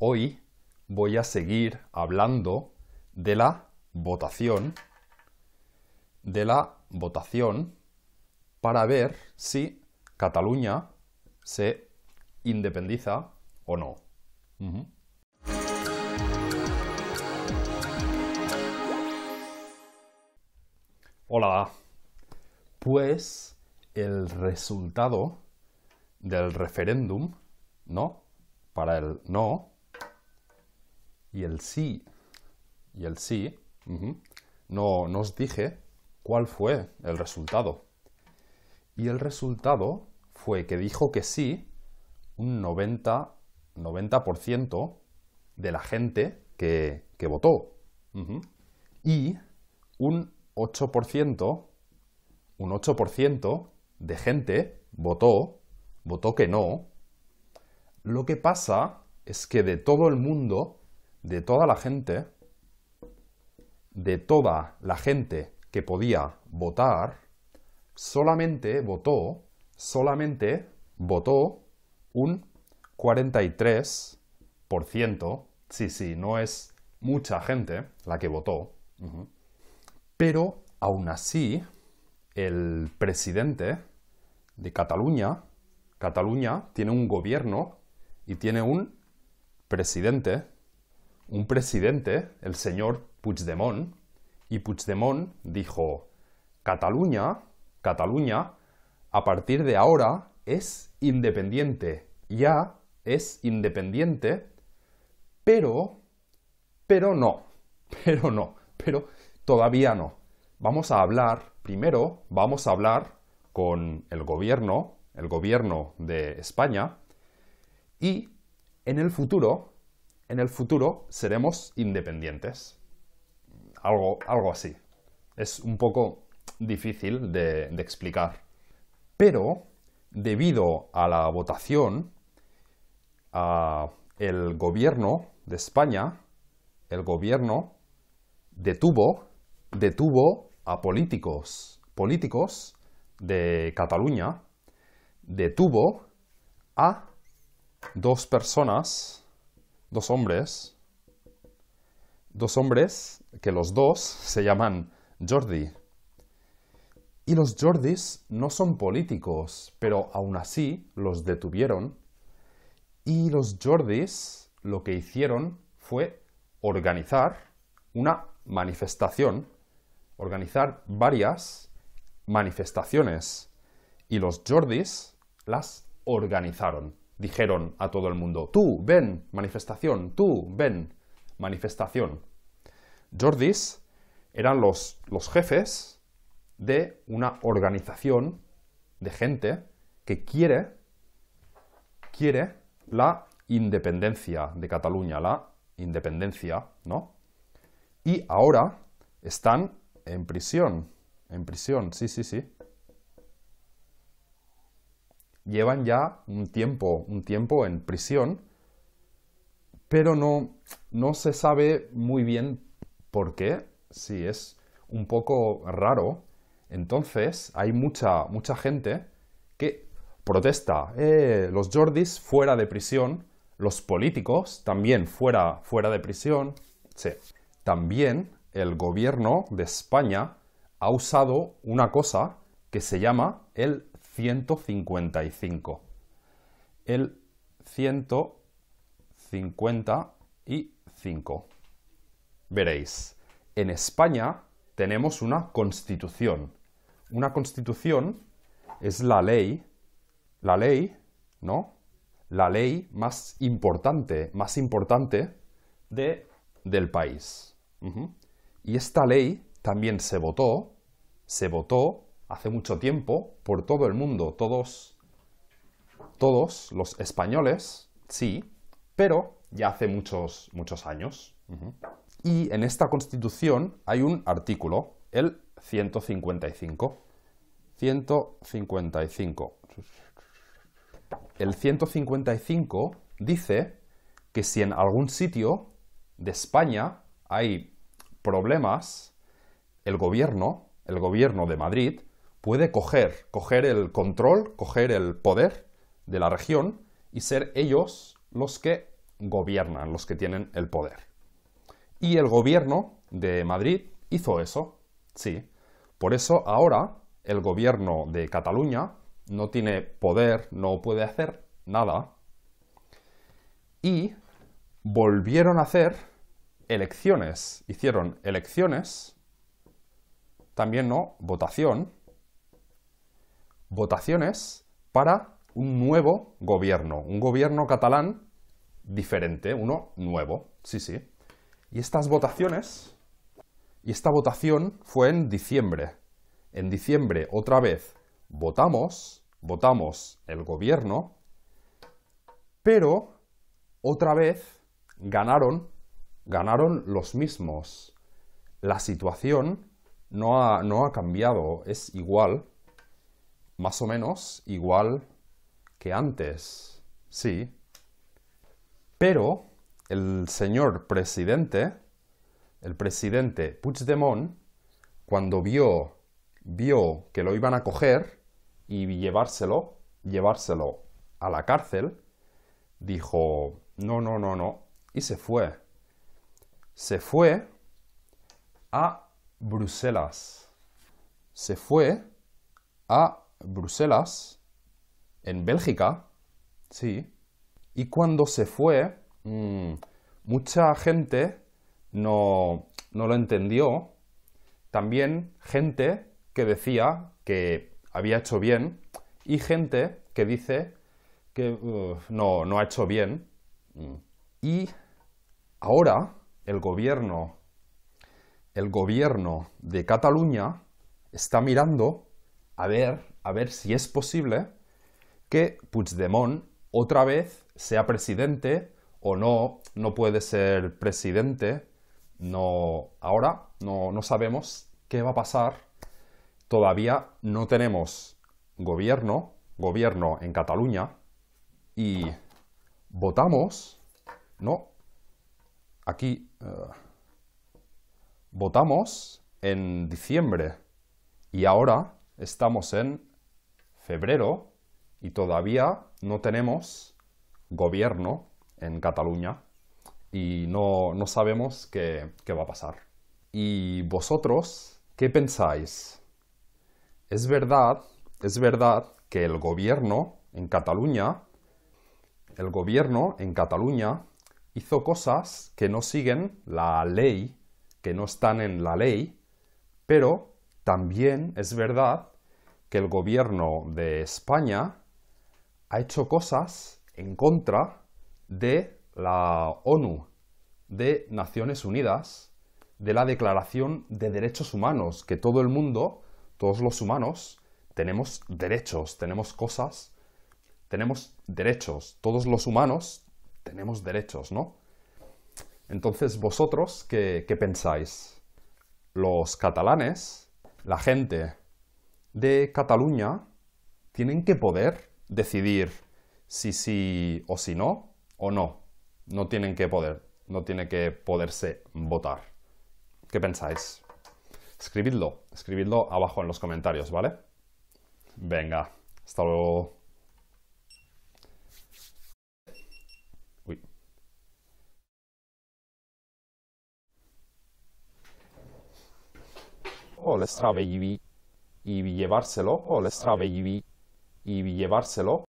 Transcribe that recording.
Hoy voy a seguir hablando de la votación, de la votación para ver si Cataluña se independiza o no. Hola. Pues el resultado del referéndum, ¿no? Para el no, y el sí y el sí, no, nos dije cuál fue el resultado. Y el resultado fue que dijo que sí un 90, 90% de la gente que, votó. Y un 8%, un 8% de gente votó, votó que no. Lo que pasa es que de todo el mundo de toda la gente, de toda la gente que podía votar, solamente votó, solamente votó un 43%, sí, sí, no es mucha gente la que votó, pero aún así el presidente de Cataluña, Cataluña tiene un gobierno y tiene un presidente un presidente, el señor Puigdemont, y Puigdemont dijo, Cataluña, Cataluña, a partir de ahora es independiente, ya es independiente, pero, pero no, pero no, pero todavía no. Vamos a hablar, primero vamos a hablar con el gobierno, el gobierno de España, y en el futuro en el futuro seremos independientes. Algo, algo así. Es un poco difícil de, explicar. Pero, debido a la votación, el gobierno de España, el gobierno detuvo, detuvo a políticos, políticos de Cataluña, detuvo a dos personas dos hombres, dos hombres que los dos se llaman Jordi. Y los Jordis no son políticos, pero aún así los detuvieron. Y los Jordis lo que hicieron fue organizar una manifestación, organizar varias manifestaciones. Y los Jordis las organizaron dijeron a todo el mundo, tú, ven, manifestación, tú, ven, manifestación. Jordis eran los, los jefes de una organización de gente que quiere, quiere la independencia de Cataluña, la independencia, ¿no? Y ahora están en prisión, en prisión, sí, sí, sí llevan ya un tiempo, un tiempo en prisión, pero no, no se sabe muy bien por qué, si es un poco raro. Entonces hay mucha, mucha gente que protesta, eh, los Jordis fuera de prisión, los políticos también fuera, fuera de prisión. También el gobierno de España ha usado una cosa que se llama el 155. El 155. Veréis, en España tenemos una constitución. Una constitución es la ley, la ley, ¿no? La ley más importante, más importante de, del país. Y esta ley también se votó, se votó hace mucho tiempo por todo el mundo, todos, todos los españoles, sí, pero ya hace muchos, muchos años. Y en esta constitución hay un artículo, el 155. 155. El 155 dice que si en algún sitio de España hay problemas, el gobierno, el gobierno de Madrid, puede coger, el control, coger el poder de la región y ser ellos los que gobiernan, los que tienen el poder. Y el gobierno de Madrid hizo eso, sí. Por eso ahora el gobierno de Cataluña no tiene poder, no puede hacer nada. Y volvieron a hacer elecciones, hicieron elecciones, también no, votación, votaciones para un nuevo gobierno, un gobierno catalán diferente, uno nuevo, sí, sí. Y estas votaciones, y esta votación fue en diciembre. En diciembre, otra vez, votamos, votamos el gobierno, pero otra vez ganaron, ganaron los mismos. La situación no ha, no ha cambiado, es igual más o menos igual que antes, sí. Pero el señor presidente, el presidente Puigdemont, cuando vio, vio que lo iban a coger y llevárselo, llevárselo a la cárcel, dijo, no, no, no, no, y se fue. Se fue a Bruselas. Se fue a Bruselas, en Bélgica, sí. Y cuando se fue, mm, mucha gente no, lo entendió. También gente que decía que había hecho bien y gente que dice que no, no ha hecho bien. Mm. Y ahora el gobierno, el gobierno de Cataluña está mirando a ver a ver si es posible que Puigdemont otra vez sea presidente o no, no puede ser presidente, no, ahora no, sabemos qué va a pasar, todavía no tenemos gobierno, gobierno en Cataluña, y votamos, no, aquí eh, votamos en diciembre y ahora estamos en febrero y todavía no tenemos gobierno en Cataluña y no, sabemos qué, qué va a pasar. ¿Y vosotros qué pensáis? Es verdad, es verdad que el gobierno en Cataluña, el gobierno en Cataluña hizo cosas que no siguen la ley, que no están en la ley, pero también es verdad que el gobierno de España ha hecho cosas en contra de la ONU, de Naciones Unidas, de la Declaración de Derechos Humanos, que todo el mundo, todos los humanos, tenemos derechos, tenemos cosas, tenemos derechos, todos los humanos tenemos derechos, ¿no? Entonces, vosotros, ¿qué, pensáis? ¿Los catalanes, la gente de Cataluña tienen que poder decidir si sí o si no o no. No tienen que poder, no tiene que poderse votar. ¿Qué pensáis? Escribidlo, escribidlo abajo en los comentarios, ¿vale? Venga, hasta luego. Uy. Hola, baby y llevárselo o el y vi, y llevárselo